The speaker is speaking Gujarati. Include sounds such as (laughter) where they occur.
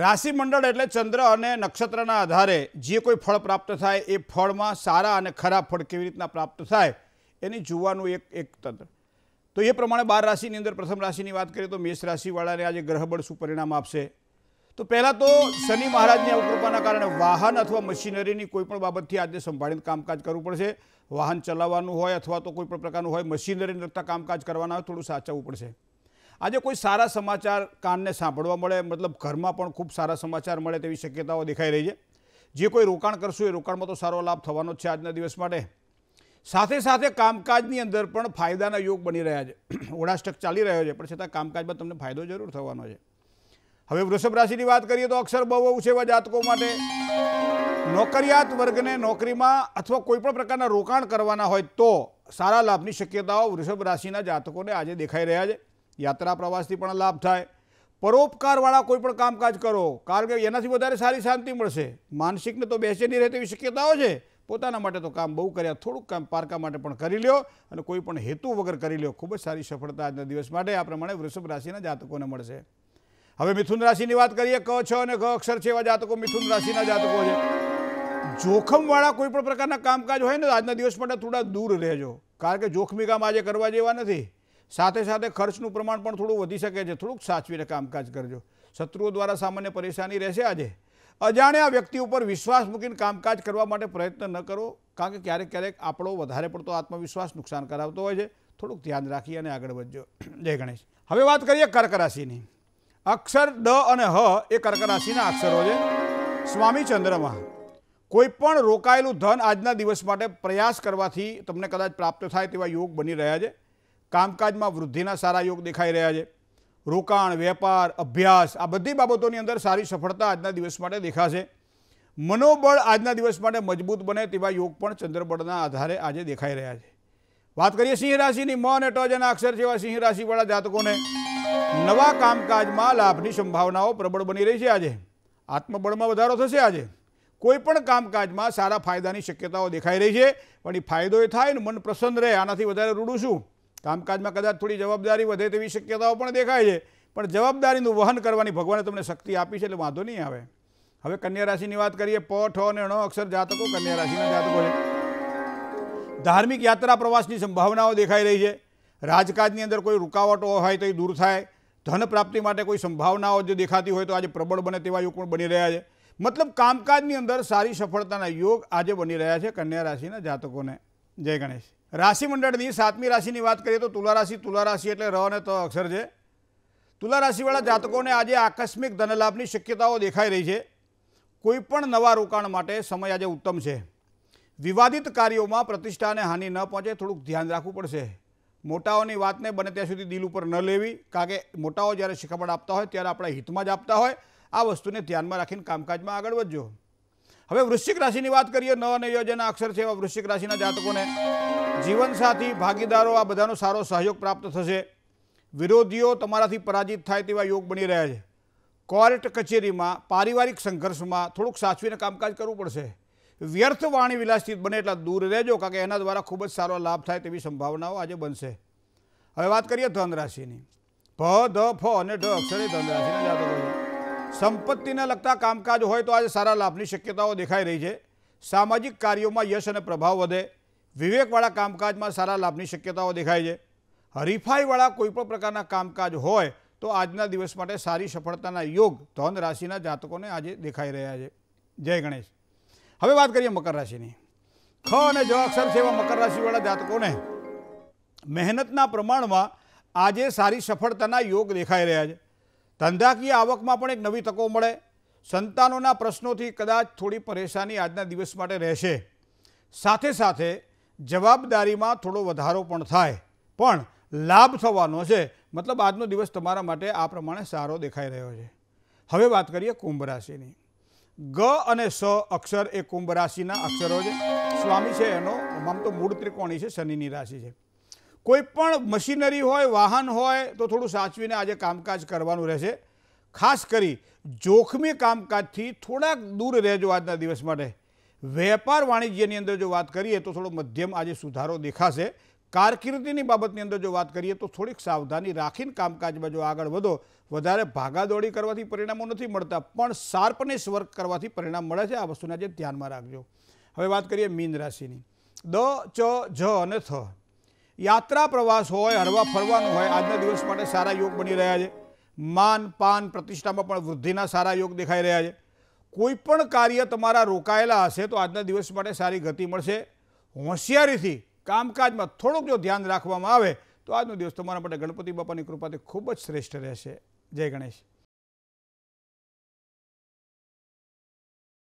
રાશિ મંડળ એટલે ચંદ્ર અને નક્ષત્રના આધારે જે કોઈ ફળ પ્રાપ્ત થાય એ ફળમાં સારા અને ખરાબ ફળ કેવી રીતના પ્રાપ્ત થાય એની જોવાનું એક એક તંત્ર તો એ પ્રમાણે બાર રાશિની અંદર પ્રથમ રાશિની વાત કરીએ તો મેષ રાશિવાળાને આજે ગ્રહબળ શું પરિણામ આપશે તો પહેલાં તો શનિ મહારાજની અવકૃપાના કારણે વાહન અથવા મશીનરીની કોઈપણ બાબતથી આજે સંભાળીને કામકાજ કરવું પડશે વાહન ચલાવવાનું હોય અથવા તો કોઈપણ પ્રકારનું હોય મશીનરી લગતા કામકાજ કરવાના હોય થોડું સાચવવું પડશે આજે કોઈ સારા સમાચાર કાનને સાંભળવા મળે મતલબ ઘરમાં પણ ખૂબ સારા સમાચાર મળે તેવી શક્યતાઓ દેખાઈ રહી છે જે કોઈ રોકાણ કરશું એ રોકાણમાં તો સારો લાભ થવાનો જ છે આજના દિવસ માટે સાથે સાથે કામકાજની અંદર પણ ફાયદાના યોગ બની રહ્યા છે (clears throat) ઓળાષ્ટક ચાલી રહ્યો છે પણ છતાં કામકાજમાં તમને ફાયદો જરૂર થવાનો છે હવે વૃષભ રાશિની વાત કરીએ તો અક્ષર બહુ છે એવા જાતકો માટે નોકરિયાત વર્ગને નોકરીમાં અથવા કોઈપણ પ્રકારના રોકાણ કરવાના હોય તો સારા લાભની શક્યતાઓ વૃષભ રાશિના જાતકોને આજે દેખાઈ રહ્યા છે યાત્રા પ્રવાસથી પણ લાભ થાય પરોપકારવાળા કોઈ પણ કામકાજ કરો કારણ કે એનાથી વધારે સારી શાંતિ મળશે માનસિકને તો બેસેની રહે તેવી શક્યતાઓ છે પોતાના માટે તો કામ બહુ કર્યા થોડુંક કામ પારકા માટે પણ કરી લ્યો અને કોઈ પણ હેતુ વગર કરી લ્યો ખૂબ જ સારી સફળતા આજના દિવસ માટે આ પ્રમાણે વૃષભ રાશિના જાતકોને મળશે હવે મિથુન રાશિની વાત કરીએ ક છ અને ક અક્ષર છે એવા જાતકો મિથુન રાશિના જાતકો છે જોખમવાળા કોઈ પણ પ્રકારના કામકાજ હોય ને આજના દિવસ માટે થોડા દૂર રહેજો કારણ કે જોખમી કામ આજે કરવા જેવા નથી સાથે સાથે ખર્ચનું પ્રમાણ પણ થોડું વધી શકે છે થોડુંક સાચવીને કામકાજ કરજો શત્રુઓ દ્વારા સામાન્ય પરેશાની રહેશે આજે અજાણ્યા વ્યક્તિ ઉપર વિશ્વાસ મૂકીને કામકાજ કરવા માટે પ્રયત્ન ન કરો કારણ કે ક્યારેક ક્યારેક આપણો વધારે પડતો આત્મવિશ્વાસ નુકસાન કરાવતો હોય છે થોડુંક ધ્યાન રાખી અને આગળ વધજો (clears throat) જય ગણેશ હવે વાત કરીએ કર્ક રાશિની અક્ષર ડ અને હ એ કર્ક રાશિના અક્ષરો છે સ્વામી ચંદ્રમા કોઈપણ રોકાયેલું ધન આજના દિવસ માટે પ્રયાસ કરવાથી તમને કદાચ પ્રાપ્ત થાય તેવા યોગ બની રહ્યા છે કામકાજમાં વૃદ્ધિના સારા યોગ દેખાઈ રહ્યા છે રોકાણ વેપાર અભ્યાસ આ બધી બાબતોની અંદર સારી સફળતા આજના દિવસ માટે દેખાશે મનોબળ આજના દિવસ માટે મજબૂત બને તેવા યોગ પણ ચંદ્રબળના આધારે આજે દેખાઈ રહ્યા છે વાત કરીએ સિંહ રાશિની મ અને ટજના અક્ષર જેવા સિંહ રાશિવાળા જાતકોને નવા કામકાજમાં લાભની સંભાવનાઓ પ્રબળ બની રહી છે આજે આત્મબળમાં વધારો થશે આજે કોઈ પણ કામકાજમાં સારા ફાયદાની શક્યતાઓ દેખાઈ રહી છે પણ એ ફાયદો એ થાય ને મન પ્રસન્ન રહે આનાથી વધારે રૂડું છું કામકાજમાં કદાચ થોડી જવાબદારી વધે તેવી શક્યતાઓ પણ દેખાય છે પણ જવાબદારીનું વહન કરવાની ભગવાને તમને શક્તિ આપી છે એટલે વાંધો નહીં આવે હવે કન્યા રાશિની વાત કરીએ પ ઠ અને ણ અક્ષર જાતકો કન્યા રાશિના જાતકો છે ધાર્મિક યાત્રા પ્રવાસની સંભાવનાઓ દેખાઈ રહી છે રાજકાજની અંદર કોઈ રૂકાવટો હોય તો એ દૂર થાય ધન પ્રાપ્તિ માટે કોઈ સંભાવનાઓ જો દેખાતી હોય તો આજે પ્રબળ બને તેવા યોગ પણ બની રહ્યા છે મતલબ કામકાજની અંદર સારી સફળતાના યોગ આજે બની રહ્યા છે કન્યા રાશિના જાતકોને જય ગણેશ રાશિ મંડળની સાતમી રાશિની વાત કરીએ તો તુલા રાશિ તુલા રાશિ એટલે ર અને ત અક્ષર છે તુલા રાશિવાળા જાતકોને આજે આકસ્મિક ધનલાભની શક્યતાઓ દેખાઈ રહી છે કોઈપણ નવા રોકાણ માટે સમય આજે ઉત્તમ છે વિવાદિત કાર્યોમાં પ્રતિષ્ઠાને હાનિ ન પહોંચે થોડુંક ધ્યાન રાખવું પડશે મોટાઓની વાતને બને ત્યાં સુધી દિલ ઉપર ન લેવી કારણ કે મોટાઓ જ્યારે શિખામણ આપતા હોય ત્યારે આપણા હિતમાં જ આપતા હોય આ વસ્તુને ધ્યાનમાં રાખીને કામકાજમાં આગળ વધજો હવે વૃશ્ચિક રાશિની વાત કરીએ ન અને યોજના અક્ષર છે એવા વૃશ્ચિક રાશિના જાતકોને જીવનસાથી ભાગીદારો આ બધાનો સારો સહયોગ પ્રાપ્ત થશે વિરોધીઓ તમારાથી પરાજિત થાય તેવા યોગ બની રહ્યા છે કોર્ટ કચેરીમાં પારિવારિક સંઘર્ષમાં થોડુંક સાચવીને કામકાજ કરવું પડશે વ્યર્થ વાણી વિલાસથી બને એટલા દૂર રહેજો કારણ કે એના દ્વારા ખૂબ જ સારો લાભ થાય તેવી સંભાવનાઓ આજે બનશે હવે વાત કરીએ ધનરાશિની ભ ધ ફ અને ઢ અક્ષરે ધનરાશિના જાતકો સંપત્તિને લગતા કામકાજ હોય તો આજે સારા લાભની શક્યતાઓ દેખાઈ રહી છે સામાજિક કાર્યોમાં યશ અને પ્રભાવ વધે વિવેકવાળા કામકાજમાં સારા લાભની શક્યતાઓ દેખાય છે હરીફાઈવાળા કોઈપણ પ્રકારના કામકાજ હોય તો આજના દિવસ માટે સારી સફળતાના યોગ ધન રાશિના જાતકોને આજે દેખાઈ રહ્યા છે જય ગણેશ હવે વાત કરીએ મકર રાશિની ખ અને જવાક્ષર અક્ષર મકર રાશિવાળા જાતકોને મહેનતના પ્રમાણમાં આજે સારી સફળતાના યોગ દેખાઈ રહ્યા છે ધંધાકીય આવકમાં પણ એક નવી તકો મળે સંતાનોના પ્રશ્નોથી કદાચ થોડી પરેશાની આજના દિવસ માટે રહેશે સાથે સાથે જવાબદારીમાં થોડો વધારો પણ થાય પણ લાભ થવાનો છે મતલબ આજનો દિવસ તમારા માટે આ પ્રમાણે સારો દેખાઈ રહ્યો છે હવે વાત કરીએ કુંભ રાશિની ગ અને સ અક્ષર એ કુંભ રાશિના અક્ષરો છે સ્વામી છે એનો આમ તો મૂળ ત્રિકોણી છે શનિની રાશિ છે કોઈ પણ મશીનરી હોય વાહન હોય તો થોડું સાચવીને આજે કામકાજ કરવાનું રહેશે ખાસ કરી જોખમી કામકાજથી થોડાક દૂર રહેજો આજના દિવસ માટે વેપાર વાણિજ્યની અંદર જો વાત કરીએ તો થોડો મધ્યમ આજે સુધારો દેખાશે કારકિર્દીની બાબતની અંદર જો વાત કરીએ તો થોડીક સાવધાની રાખીને કામકાજમાં જો આગળ વધો વધારે ભાગાદોડી કરવાથી પરિણામો નથી મળતા પણ શાર્પનેસ વર્ક કરવાથી પરિણામ મળે છે આ વસ્તુને આજે ધ્યાનમાં રાખજો હવે વાત કરીએ મીન રાશિની દ ચ જ અને થ યાત્રા પ્રવાસ હોય હરવા ફરવાનું હોય આજના દિવસ માટે સારા યોગ બની રહ્યા છે માન પાન પ્રતિષ્ઠામાં પણ વૃદ્ધિના સારા યોગ દેખાઈ રહ્યા છે કોઈ પણ કાર્ય તમારા રોકાયેલા હશે તો આજના દિવસ માટે સારી ગતિ મળશે હોશિયારીથી કામકાજમાં થોડુંક જો ધ્યાન રાખવામાં આવે તો આજનો દિવસ તમારા માટે ગણપતિ બાપાની કૃપાથી ખૂબ જ શ્રેષ્ઠ રહેશે જય ગણેશ